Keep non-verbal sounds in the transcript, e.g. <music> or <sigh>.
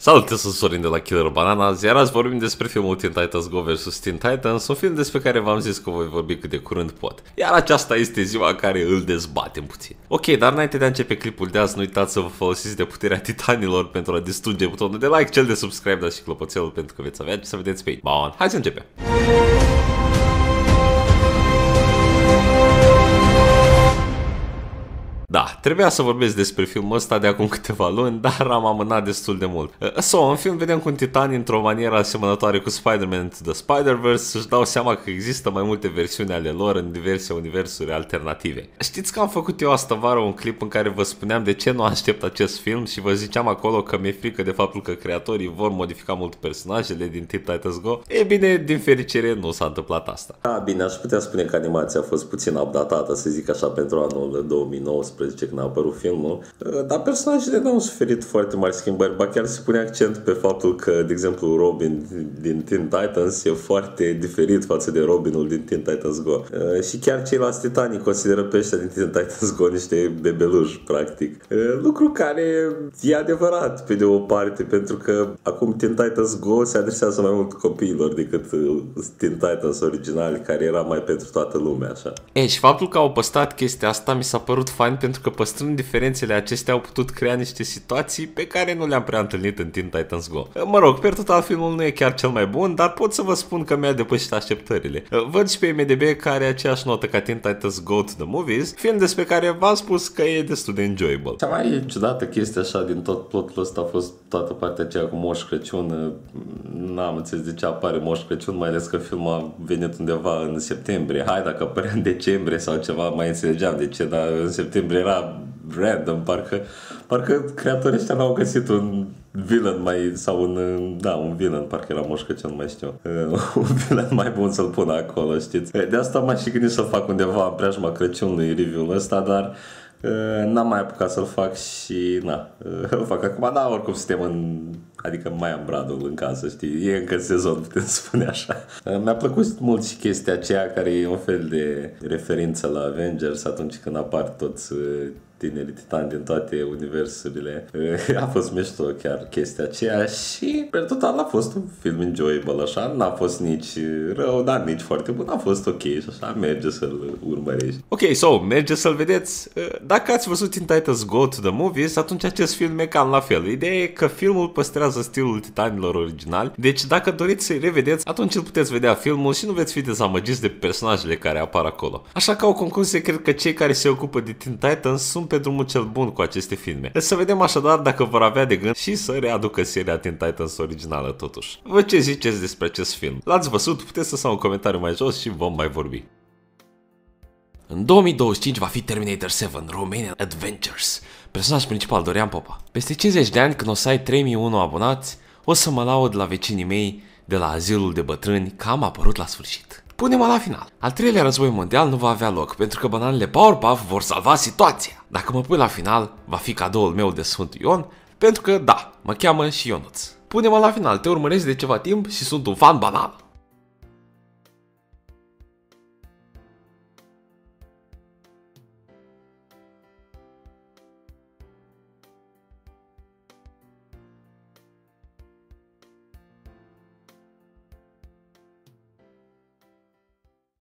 Salut, sunt Sorin de la Killer Banana, iar azi vorbim despre filmul Teen Titans Go vs. Teen Titans, un film despre care v-am zis că voi vorbi cât de curând pot. Iar aceasta este ziua în care îl dezbatem puțin. Ok, dar înainte de a începe clipul de azi, nu uitați să vă folosiți de puterea titanilor pentru a distruge butonul de like, cel de subscribe, dar și clopoțelul pentru că veți avea ce să vedeți pe ei. Bun, hai să începem! Trebuia să vorbesc despre filmul ăsta de acum câteva luni, dar am amânat destul de mult. So, în film vedem cum Titan într-o manieră asemănătoare cu Spider-Man Into the Spider-Verse își dau seama că există mai multe versiuni ale lor în diverse universuri alternative. Știți că am făcut eu asta vară un clip în care vă spuneam de ce nu aștept acest film și vă ziceam acolo că mi-e frică de faptul că creatorii vor modifica mult personajele din Teen Titans Go? E bine, din fericire nu s-a întâmplat asta. Da, bine, aș putea spune că animația a fost puțin updatată, să zic așa, pentru anul 2019 când când a apărut filmul, uh, dar personajele nu au suferit foarte mari schimbări, ba chiar se pune accent pe faptul că, de exemplu, Robin din Teen Titans e foarte diferit față de Robinul din Teen Titans Go. Uh, și chiar ceilalți Titanii consideră pe ăștia din Teen Titans Go niște bebeluși, practic. Uh, lucru care e adevărat pe de o parte, pentru că acum Teen Titans Go se adresează mai mult copiilor decât Teen Titans original, care era mai pentru toată lumea, așa. E, și faptul că au păstrat chestia asta mi s-a părut fain pentru că păst- păstrând diferențele acestea au putut crea niște situații pe care nu le-am prea întâlnit în Teen Titans Go. Uh, mă rog, pe total filmul nu e chiar cel mai bun, dar pot să vă spun că mi-a depășit așteptările. Uh, văd și pe MDB care are aceeași notă ca Teen Titans Go to the Movies, film despre care v-am spus că e destul de enjoyable. Cea mai ciudată chestie așa din tot plotul ăsta a fost toată partea aceea cu Moș Crăciun. Uh, n-am înțeles de ce apare Moș Crăciun, mai ales că filmul a venit undeva în septembrie. Hai, dacă apărea în decembrie sau ceva, mai înțelegeam de ce, dar în septembrie era random, parcă, parcă creatorii ăștia n-au găsit un villain mai, sau un, da, un villain, parcă era moșcă ce nu mai știu, uh, <laughs> un villain mai bun să-l pună acolo, știți? De asta m-aș și gândit să fac undeva în preajma Crăciunului review-ul ăsta, dar uh, n-am mai apucat să-l fac și, na, uh, îl fac acum, da, oricum suntem în Adică mai am bradul în casă, știi? E încă sezon, putem <laughs> spune așa. Uh, mi-a plăcut mult și chestia aceea care e un fel de referință la Avengers atunci când apar toți uh, tinerii titani din toate universurile. Uh, <laughs> a fost mișto chiar chestia aceea și, pe total, a fost un film enjoyable, așa. N-a fost nici rău, dar nici foarte bun. A fost ok și așa merge să-l urmărești. Ok, so, merge să-l vedeți. Dacă ați văzut Teen Titans Go to the Movies, atunci acest film e cam la fel. Ideea e că filmul păstrează păstrează stilul titanilor originali, deci dacă doriți să-i revedeți, atunci îl puteți vedea filmul și nu veți fi dezamăgiți de personajele care apar acolo. Așa că o concluzie, cred că cei care se ocupă de Teen Titans sunt pe drumul cel bun cu aceste filme. Să vedem așadar dacă vor avea de gând și să readucă seria Teen Titans originală totuși. Vă ce ziceți despre acest film? L-ați văzut? Puteți să sau un comentariu mai jos și vom mai vorbi. În 2025 va fi Terminator 7 Romanian Adventures. Personaj principal Dorian Popa. Peste 50 de ani când o să ai 3001 abonați, o să mă laud la vecinii mei de la azilul de bătrâni că am apărut la sfârșit. Punem o la final. Al treilea război mondial nu va avea loc, pentru că bananele Powerpuff vor salva situația. Dacă mă pui la final, va fi cadoul meu de Sfânt Ion, pentru că da, mă cheamă și Ionuț. Punem o la final, te urmăresc de ceva timp și sunt un fan banal.